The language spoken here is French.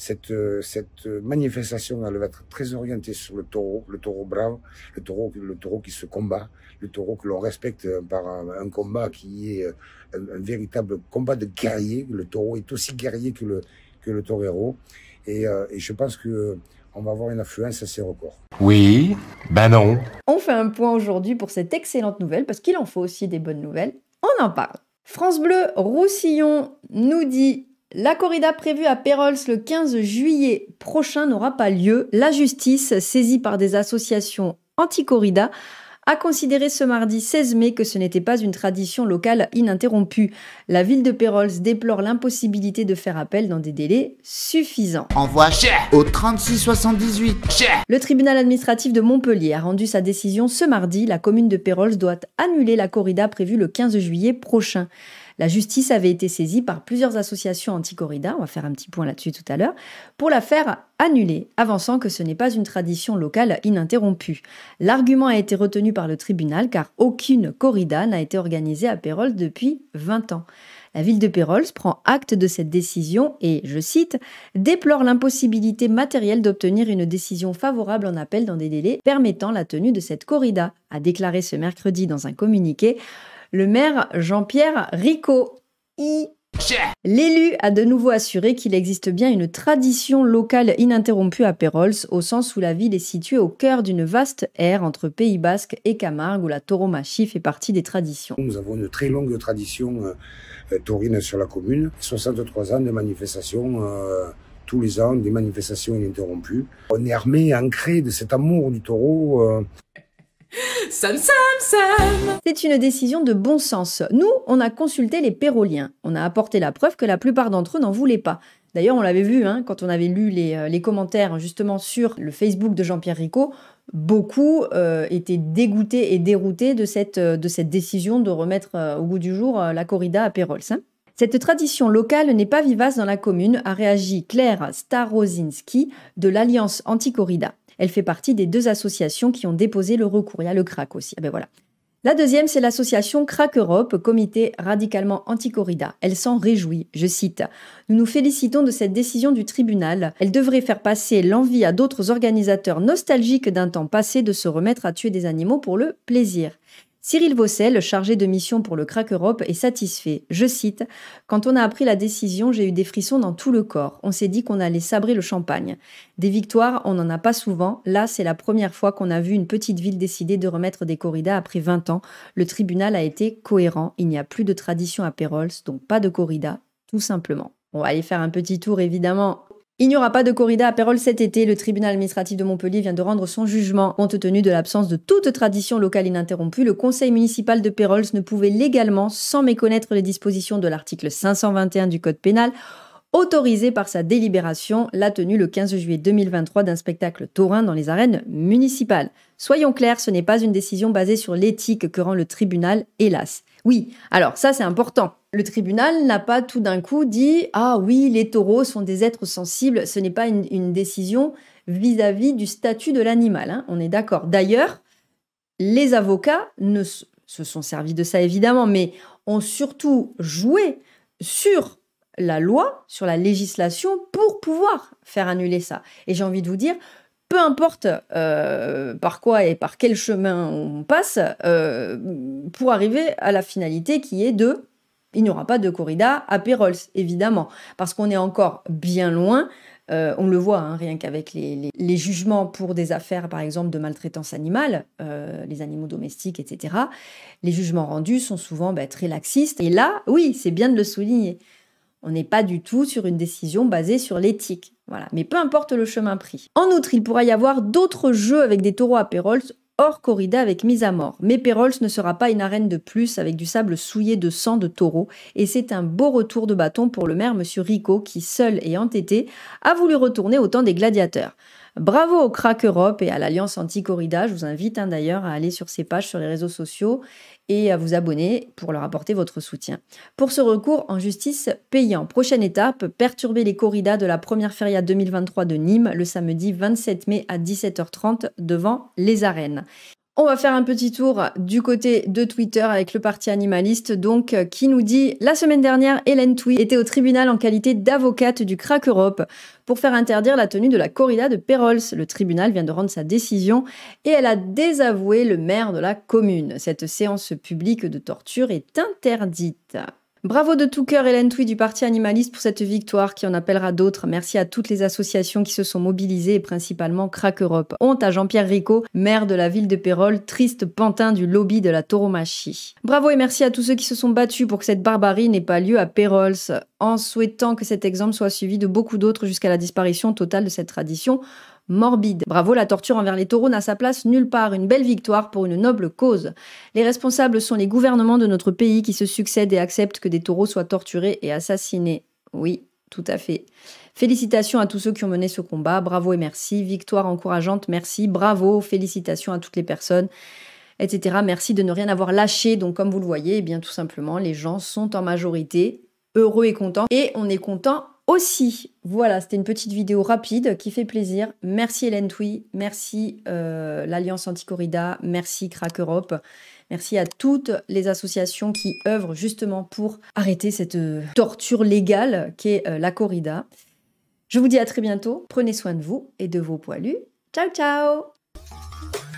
Cette, euh, cette euh, manifestation, elle va être très orientée sur le taureau, le taureau brave, le taureau, le taureau qui se combat, le taureau que l'on respecte par un, combat qui est euh, un, véritable combat de guerrier. Le taureau est aussi guerrier que le, que le torero. Et, je pense que on va avoir une influence assez record. Oui, ben non. On fait un point aujourd'hui pour cette excellente nouvelle, parce qu'il en faut aussi des bonnes nouvelles. On en parle. France Bleu Roussillon nous dit la corrida prévue à Pérols le 15 juillet prochain n'aura pas lieu. La justice, saisie par des associations anti-corrida, a considéré ce mardi 16 mai que ce n'était pas une tradition locale ininterrompue. La ville de Pérols déplore l'impossibilité de faire appel dans des délais suffisants. Envoie cher au 3678 cher. Le tribunal administratif de Montpellier a rendu sa décision ce mardi. La commune de Pérols doit annuler la corrida prévue le 15 juillet prochain. La justice avait été saisie par plusieurs associations anti-corrida, on va faire un petit point là-dessus tout à l'heure, pour la faire annuler, avançant que ce n'est pas une tradition locale ininterrompue. L'argument a été retenu par le tribunal car aucune corrida n'a été organisée à Pérols depuis 20 ans. La ville de Pérols prend acte de cette décision et, je cite, déplore l'impossibilité matérielle d'obtenir une décision favorable en appel dans des délais permettant la tenue de cette corrida, a déclaré ce mercredi dans un communiqué le maire Jean-Pierre Rico. L'élu a de nouveau assuré qu'il existe bien une tradition locale ininterrompue à Pérols, au sens où la ville est située au cœur d'une vaste aire entre Pays Basque et Camargue, où la tauromachie fait partie des traditions. Nous avons une très longue tradition euh, euh, taurine sur la commune, 63 ans de manifestations. Euh, tous les ans, des manifestations ininterrompues. On est armé, ancré de cet amour du taureau, Sam, C'est une décision de bon sens. Nous, on a consulté les Péroliens. On a apporté la preuve que la plupart d'entre eux n'en voulaient pas. D'ailleurs, on l'avait vu hein, quand on avait lu euh, les, commentaires justement sur le Facebook de Jean-Pierre Rico, beaucoup euh, étaient dégoûtés et déroutés de cette, euh, décision de remettre au goût du jour la corrida à Pérols. Hein. Cette tradition locale n'est pas vivace dans la commune, a réagi Claire Starosinski de l'Alliance anti Anticorrida. Elle fait partie des deux associations qui ont déposé le recours. Il y a le CRAC aussi. Ah ben voilà. La deuxième, c'est l'association Crack Europe, comité radicalement anti-corrida. Elle s'en réjouit, je cite. Nous nous félicitons de cette décision du tribunal. Elle devrait faire passer l'envie à d'autres organisateurs nostalgiques d'un temps passé de se remettre à tuer des animaux pour le plaisir. Cyril Vossel, chargé de mission pour le Crack Europe, est satisfait. Je cite Quand on a appris la décision, j'ai eu des frissons dans tout le corps. On s'est dit qu'on allait sabrer le champagne. Des victoires, on n'en a pas souvent. Là, c'est la première fois qu'on a vu une petite ville décider de remettre des corridas après 20 ans. Le tribunal a été cohérent. Il n'y a plus de tradition à Pérols, donc pas de corrida, tout simplement. On va aller faire un petit tour évidemment il n'y aura pas de corrida à Pérols cet été. Le tribunal administratif de Montpellier vient de rendre son jugement. Compte tenu de l'absence de toute tradition locale ininterrompue, le conseil municipal de Pérols ne pouvait légalement, sans méconnaître les dispositions de l'article 521 du Code pénal, autoriser par sa délibération la tenue le 15 juillet 2023 d'un spectacle taurin dans les arènes municipales. Soyons clairs, ce n'est pas une décision basée sur l'éthique que rend le tribunal, hélas. Oui, alors ça c'est important. Le tribunal n'a pas tout d'un coup dit ⁇ Ah oui, les taureaux sont des êtres sensibles, ce n'est pas une, décision vis-à-vis du statut de l'animal, hein. on est d'accord. D'ailleurs, les avocats ne se sont servis de ça évidemment, mais ont surtout joué sur la loi, sur la législation pour pouvoir faire annuler ça. Et j'ai envie de vous dire, peu importe euh, par quoi et par quel chemin on passe, euh, pour arriver à la finalité qui est de... Il n'y aura pas de corrida à Pérols, évidemment, parce qu'on est encore bien loin euh, on le voit hein, rien qu'avec les, jugements pour des affaires, par exemple, de maltraitance animale, les animaux domestiques, etc. Les jugements rendus sont souvent ben, très laxistes. Et là, oui, c'est bien de le souligner. On n'est pas du tout sur une décision basée sur l'éthique. Voilà, mais peu importe le chemin pris. En outre, il pourra y avoir d'autres jeux avec des taureaux à Pérols hors corrida avec mise à mort. Mais Pérols ne sera pas une arène de plus avec du sable souillé de sang de taureaux et c'est un beau retour de bâton pour le maire Monsieur Rico qui, seul et entêté, a voulu retourner au temps des gladiateurs. Bravo au Crack Europe et à l'Alliance Anti-Corrida. Je vous invite hein, d'ailleurs à aller sur ces pages sur les réseaux sociaux et à vous abonner pour leur apporter votre soutien. Pour ce recours en justice payant, prochaine étape, perturber les corridas de la première feria 2023 de Nîmes le samedi 27 mai à 17h30 devant les arènes. On va faire un petit tour du côté de Twitter avec le parti animaliste, donc euh, qui nous dit la semaine dernière, Hélène Twee était au tribunal en qualité d'avocate du Crack Europe pour faire interdire la tenue de la corrida de Pérols. Le tribunal vient de rendre sa décision et elle a désavoué le maire de la commune. Cette séance publique de torture est interdite. Bravo de tout cœur Hélène Touy du Parti Animaliste pour cette victoire qui en appellera d'autres. Merci à toutes les associations qui se sont mobilisées et principalement Crack Europe. Honte à Jean-Pierre Rico, maire de la ville de Pérols, triste pantin du lobby de la tauromachie. Bravo et merci à tous ceux qui se sont battus pour que cette barbarie n'ait pas lieu à Pérols, en souhaitant que cet exemple soit suivi de beaucoup d'autres jusqu'à la disparition totale de cette tradition morbide. Bravo, la torture envers les taureaux n'a sa place nulle part, une belle victoire pour une noble cause. Les responsables sont les gouvernements de notre pays qui se succèdent et acceptent que des taureaux soient torturés et assassinés. Oui, tout à fait. Félicitations à tous ceux qui ont mené ce combat, bravo et merci, victoire encourageante, merci, bravo, félicitations à toutes les personnes etc. Merci de ne rien avoir lâché. Donc, comme vous le voyez, eh bien, tout simplement, les gens sont en majorité heureux et contents. Et on est content aussi. Voilà, c'était une petite vidéo rapide qui fait plaisir. Merci Hélène Touy, merci euh, l'Alliance Anticorrida, merci Crack Europe, merci à toutes les associations qui œuvrent justement pour arrêter cette euh, torture légale qu'est euh, la corrida. Je vous dis à très bientôt, prenez soin de vous et de vos poilus. Ciao ciao